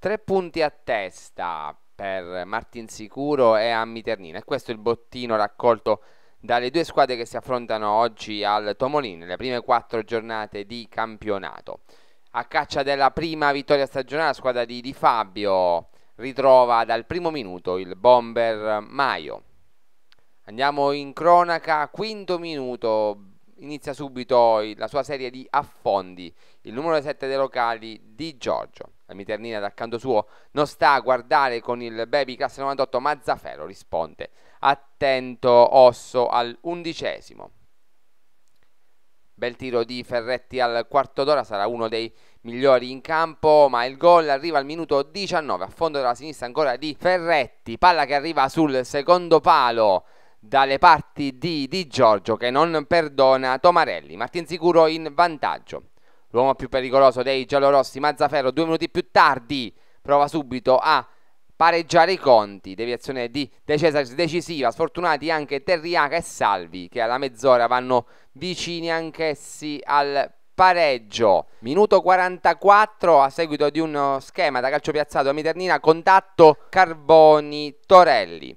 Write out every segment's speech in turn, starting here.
Tre punti a testa per Martinsicuro e Ammiternina. E questo è il bottino raccolto dalle due squadre che si affrontano oggi al Tomolin, le prime quattro giornate di campionato. A caccia della prima vittoria stagionale, la squadra di Di Fabio ritrova dal primo minuto il bomber Maio. Andiamo in cronaca, quinto minuto, inizia subito la sua serie di affondi, il numero 7 dei locali di Giorgio. La Miternina d'accanto suo non sta a guardare con il baby classe 98, ma Zaffero risponde. Attento Osso al undicesimo. Bel tiro di Ferretti al quarto d'ora, sarà uno dei migliori in campo, ma il gol arriva al minuto 19, a fondo della sinistra ancora di Ferretti, palla che arriva sul secondo palo dalle parti di Di Giorgio che non perdona Tomarelli, Martin Sicuro in vantaggio. L'uomo più pericoloso dei giallorossi, Mazzaferro, due minuti più tardi, prova subito a pareggiare i conti. Deviazione di De Cesaris decisiva, sfortunati anche Terriaca e Salvi, che alla mezz'ora vanno vicini anch'essi al pareggio. Minuto 44 a seguito di uno schema da calcio piazzato a Miternina, contatto Carboni-Torelli.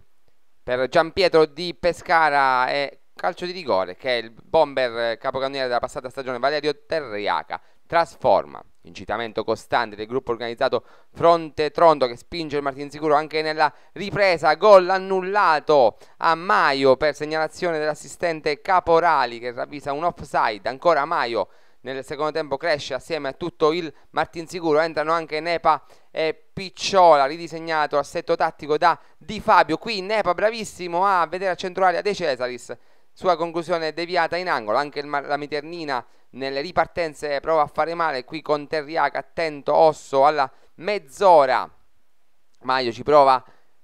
Per Giampietro di Pescara e calcio di rigore che il bomber eh, capocannoniere della passata stagione Valerio Terriaca trasforma. Incitamento costante del gruppo organizzato Fronte Trondo che spinge il Martinsicuro anche nella ripresa. Gol annullato a Maio per segnalazione dell'assistente Caporali che ravvisa un offside. Ancora Maio nel secondo tempo cresce assieme a tutto il Martinsicuro. Entrano anche Nepa e Picciola, ridisegnato assetto tattico da Di Fabio. Qui Nepa bravissimo a vedere a centroaria De Cesaris sua conclusione deviata in angolo, anche Mar- la Miternina nelle ripartenze prova a fare male, qui con Terriaca attento Osso alla mezz'ora, Maio ci prova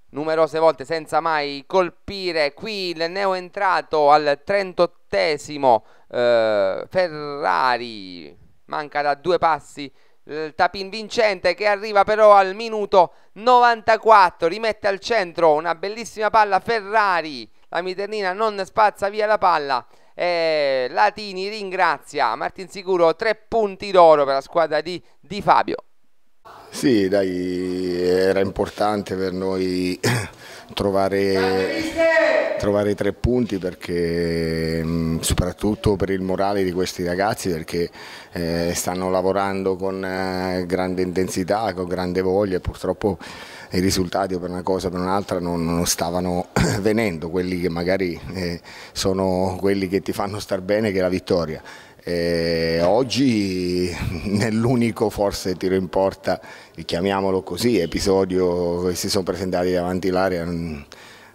numerose volte senza mai colpire, qui il neo entrato al 38esimo eh, Ferrari, manca da due passi il Tapin Vincente che arriva però al minuto 94, rimette al centro una bellissima palla Ferrari la Miternina non spazza via la palla eh, Latini ringrazia Martin Sicuro tre punti d'oro per la squadra di, di Fabio sì, dai, era importante per noi trovare, trovare tre punti perché, mm, soprattutto per il morale di questi ragazzi perché eh, stanno lavorando con eh, grande intensità, con grande voglia e purtroppo i risultati per una cosa o per un'altra non, non, stavano venendo, quelli che magari eh, sono quelli che ti fanno star bene che è la vittoria. E eh, oggi nell'unico forse tiro in porta, chiamiamolo così, episodio che si sono presentati davanti all'area, mm,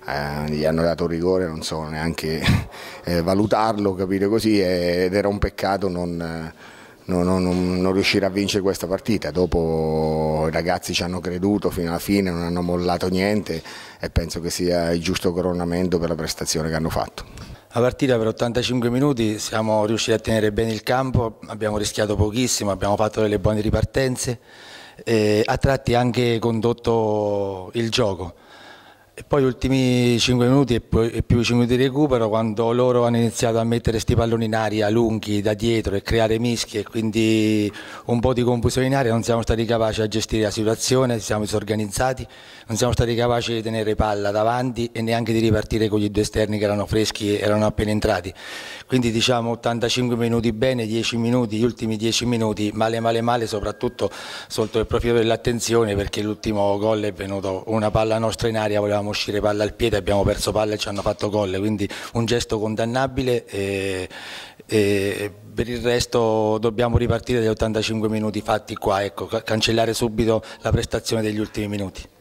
eh, gli hanno dato rigore, non so neanche eh, valutarlo, capire così, ed era un peccato non... Non, non, non, riuscire a vincere questa partita. Dopo i ragazzi ci hanno creduto fino alla fine, non hanno mollato niente e penso che sia il giusto coronamento per la prestazione che hanno fatto. La partita per 85 minuti siamo riusciti a tenere bene il campo, abbiamo rischiato pochissimo, abbiamo fatto delle buone ripartenze e a tratti anche condotto il gioco. E poi gli ultimi 5 minuti e più 5 minuti di recupero quando loro hanno iniziato a mettere questi palloni in aria lunghi da dietro e creare mischie e quindi un po' di confusione in aria non siamo stati capaci a gestire la situazione, siamo disorganizzati, non siamo stati capaci di tenere palla davanti e neanche di ripartire con gli due esterni che erano freschi e erano appena entrati. Quindi diciamo 85 minuti bene, 10 minuti, gli ultimi 10 minuti male male male soprattutto sotto il profilo dell'attenzione perché l'ultimo gol è venuto una palla nostra in aria, volevamo facevamo uscire palla al piede, abbiamo perso palla e ci hanno fatto gol, quindi un gesto condannabile e, e per il resto dobbiamo ripartire dagli 85 minuti fatti qua, ecco, cancellare subito la prestazione degli ultimi minuti.